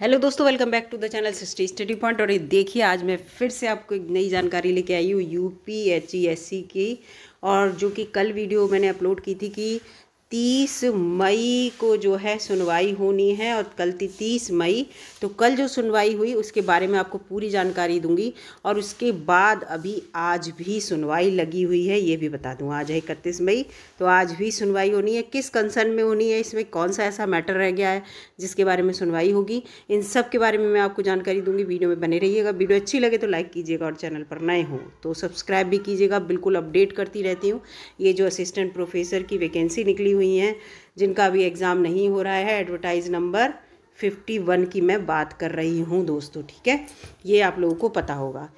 hello दोस्तों welcome back to the channel सिस्टी study point और देखिए आज मैं फिर से आपको एक नई जानकारी लेके आई हूँ U P H E S C की और जो कि कल वीडियो मैंने अपलोड की थी कि तीस मई को जो है सुनवाई होनी है और कल तीस मई तो कल जो सुनवाई हुई उसके बारे में आपको पूरी जानकारी दूंगी और उसके बाद अभी आज भी सुनवाई लगी हुई है ये भी बता दूँ आज है इकतीस मई तो आज भी सुनवाई होनी है किस कंसर्न में होनी है इसमें कौन सा ऐसा मैटर रह गया है जिसके बारे में सुनवाई होगी इन सब के बारे में मैं आपको जानकारी दूंगी वीडियो में बने रहिएगा वीडियो अच्छी लगे तो लाइक कीजिएगा और चैनल पर नए हों तो सब्सक्राइब भी कीजिएगा बिल्कुल अपडेट करती रहती हूँ ये जो असिस्टेंट प्रोफेसर की वैकेंसी निकली हुई हैं जिनका अभी एग्ज़ाम नहीं हो रहा है एडवर्टाइज़ नंबर फिफ्टी वन की मैं बात कर रही हूँ दोस्तों ठीक है ये आप लोगों को पता होगा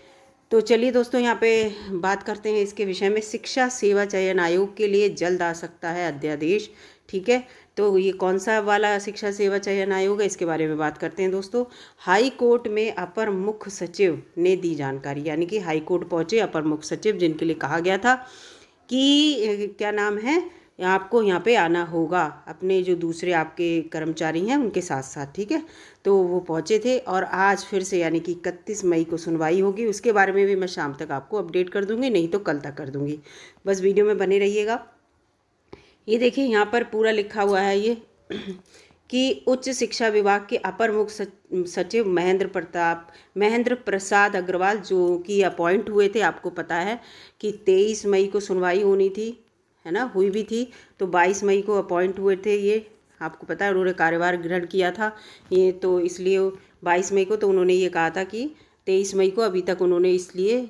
तो चलिए दोस्तों यहाँ पे बात करते हैं इसके विषय में शिक्षा सेवा चयन आयोग के लिए जल्द आ सकता है अध्यादेश ठीक है तो ये कौन सा वाला शिक्षा सेवा चयन आयोग है इसके बारे में बात करते हैं दोस्तों हाई कोर्ट में अपर मुख्य सचिव ने दी जानकारी यानी कि हाई कोर्ट पहुँचे अपर मुख्य सचिव जिनके लिए कहा गया था कि क्या नाम है आपको यहाँ पे आना होगा अपने जो दूसरे आपके कर्मचारी हैं उनके साथ साथ ठीक है तो वो पहुँचे थे और आज फिर से यानी कि इकतीस मई को सुनवाई होगी उसके बारे में भी मैं शाम तक आपको अपडेट कर दूँगी नहीं तो कल तक कर दूँगी बस वीडियो में बने रहिएगा ये देखिए यहाँ पर पूरा लिखा हुआ है ये कि उच्च शिक्षा विभाग के अपर मुख्य सचिव महेंद्र प्रताप महेंद्र प्रसाद अग्रवाल जो कि अपॉइंट हुए थे आपको पता है कि तेईस मई को सुनवाई होनी थी है ना हुई भी थी तो 22 मई को अपॉइंट हुए थे ये आपको पता है उन्होंने कार्यभार ग्रहण किया था ये तो इसलिए बाईस मई को तो उन्होंने ये कहा था कि तेईस मई को अभी तक उन्होंने इसलिए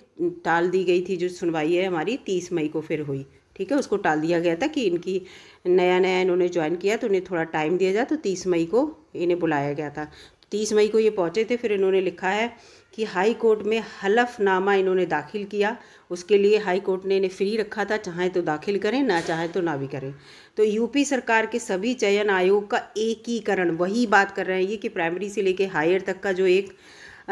टाल दी गई थी जो सुनवाई है हमारी तीस मई को फिर हुई ठीक है उसको टाल दिया गया था कि इनकी नया नया इन्होंने ज्वाइन किया तो इन्हें थोड़ा टाइम दिया जाए तो तीस मई को इन्हें बुलाया गया था तीस मई को ये पहुँचे थे फिर इन्होंने लिखा है कि हाई कोर्ट में हलफनामा इन्होंने दाखिल किया उसके लिए हाई कोर्ट ने इन्हें फ्री रखा था चाहे तो दाखिल करें ना चाहे तो ना भी करें तो यूपी सरकार के सभी चयन आयोग का एकीकरण वही बात कर रहे हैं ये कि प्राइमरी से लेके हायर तक का जो एक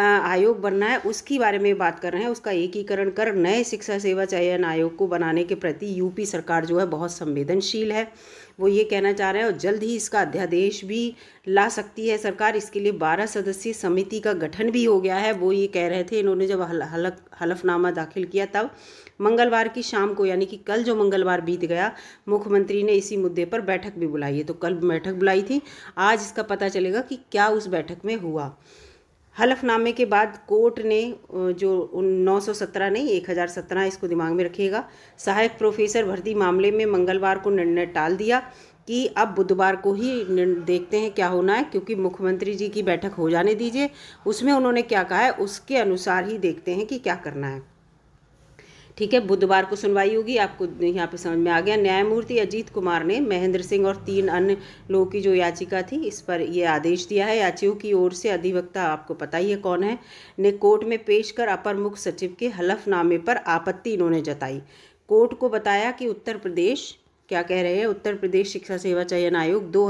आयोग बनना है उसके बारे में बात कर रहे हैं उसका एकीकरण कर नए शिक्षा सेवा चयन आयोग को बनाने के प्रति यूपी सरकार जो है बहुत संवेदनशील है वो ये कहना चाह रहे हैं और जल्द ही इसका अध्यादेश भी ला सकती है सरकार इसके लिए बारह सदस्यीय समिति का गठन भी हो गया है वो ये कह रहे थे इन्होंने जब हल, हल, हलफनामा दाखिल किया तब मंगलवार की शाम को यानी कि कल जो मंगलवार बीत गया मुख्यमंत्री ने इसी मुद्दे पर बैठक भी बुलाई है तो कल बैठक बुलाई थी आज इसका पता चलेगा कि क्या उस बैठक में हुआ हलफनामे के बाद कोर्ट ने जो नौ सौ सत्रह नहीं एक हज़ार सत्रह इसको दिमाग में रखिएगा सहायक प्रोफेसर भर्ती मामले में मंगलवार को निर्णय टाल दिया कि अब बुधवार को ही देखते हैं क्या होना है क्योंकि मुख्यमंत्री जी की बैठक हो जाने दीजिए उसमें उन्होंने क्या कहा है उसके अनुसार ही देखते हैं कि क्या करना है ठीक है बुधवार को सुनवाई होगी आपको यहाँ पे समझ में आ गया न्यायमूर्ति अजीत कुमार ने महेंद्र सिंह और तीन अन्य लोगों की जो याचिका थी इस पर यह आदेश दिया है याचियों की ओर से अधिवक्ता आपको पता ही है कौन है ने कोर्ट में पेश कर अपर मुख्य सचिव के हलफनामे पर आपत्ति इन्होंने जताई कोर्ट को बताया कि उत्तर प्रदेश क्या कह रहे हैं उत्तर प्रदेश शिक्षा सेवा चयन आयोग दो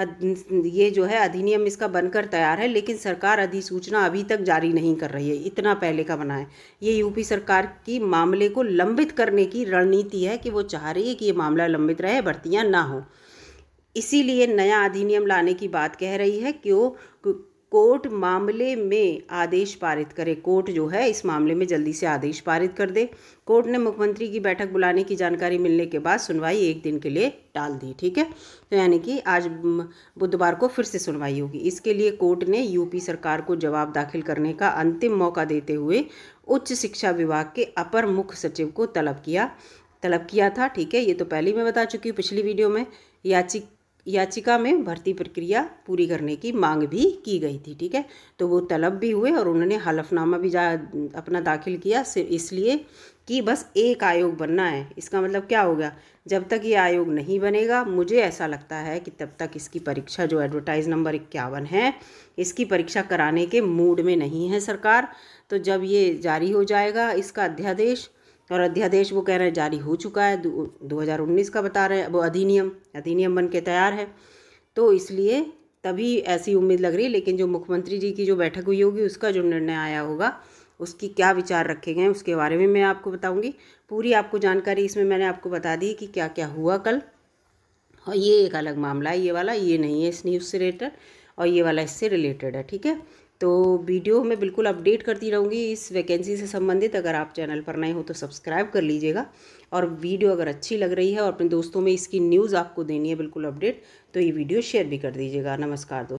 ये जो है अधिनियम इसका बनकर तैयार है लेकिन सरकार अधिसूचना अभी तक जारी नहीं कर रही है इतना पहले का बना है ये यूपी सरकार की मामले को लंबित करने की रणनीति है कि वो चाह रही है कि ये मामला लंबित रहे भर्तियाँ ना हो इसीलिए नया अधिनियम लाने की बात कह रही है क्यों कोर्ट मामले में आदेश पारित करे कोर्ट जो है इस मामले में जल्दी से आदेश पारित कर दे कोर्ट ने मुख्यमंत्री की बैठक बुलाने की जानकारी मिलने के बाद सुनवाई एक दिन के लिए टाल दी ठीक है तो यानी कि आज बुधवार को फिर से सुनवाई होगी इसके लिए कोर्ट ने यूपी सरकार को जवाब दाखिल करने का अंतिम मौका देते हुए उच्च शिक्षा विभाग के अपर मुख्य सचिव को तलब किया तलब किया था ठीक है ये तो पहले मैं बता चुकी हूँ पिछली वीडियो में याचिक याचिका में भर्ती प्रक्रिया पूरी करने की मांग भी की गई थी ठीक है तो वो तलब भी हुए और उन्होंने हलफनामा भी जा अपना दाखिल किया सिर्फ इसलिए कि बस एक आयोग बनना है इसका मतलब क्या हो गया जब तक ये आयोग नहीं बनेगा मुझे ऐसा लगता है कि तब तक इसकी परीक्षा जो एडवर्टाइज नंबर इक्यावन है इसकी परीक्षा कराने के मूड में नहीं है सरकार तो जब ये जारी हो जाएगा इसका अध्यादेश और अध्यादेश वो कह रहे हैं जारी हो चुका है दो हज़ार उन्नीस का बता रहे हैं वो अधिनियम अधिनियम बन के तैयार है तो इसलिए तभी ऐसी उम्मीद लग रही है लेकिन जो मुख्यमंत्री जी की जो बैठक हुई होगी उसका जो निर्णय आया होगा उसकी क्या विचार रखे गए उसके बारे में मैं आपको बताऊंगी पूरी आपको जानकारी इसमें मैंने आपको बता दी कि क्या क्या हुआ कल और ये एक अलग मामला है ये वाला ये नहीं है इस न्यूज़ से रिलेटेड और ये वाला इससे रिलेटेड है ठीक है तो वीडियो में बिल्कुल अपडेट करती रहूँगी इस वैकेंसी से संबंधित अगर आप चैनल पर नए हो तो सब्सक्राइब कर लीजिएगा और वीडियो अगर अच्छी लग रही है और अपने दोस्तों में इसकी न्यूज़ आपको देनी है बिल्कुल अपडेट तो ये वीडियो शेयर भी कर दीजिएगा नमस्कार दोस्तों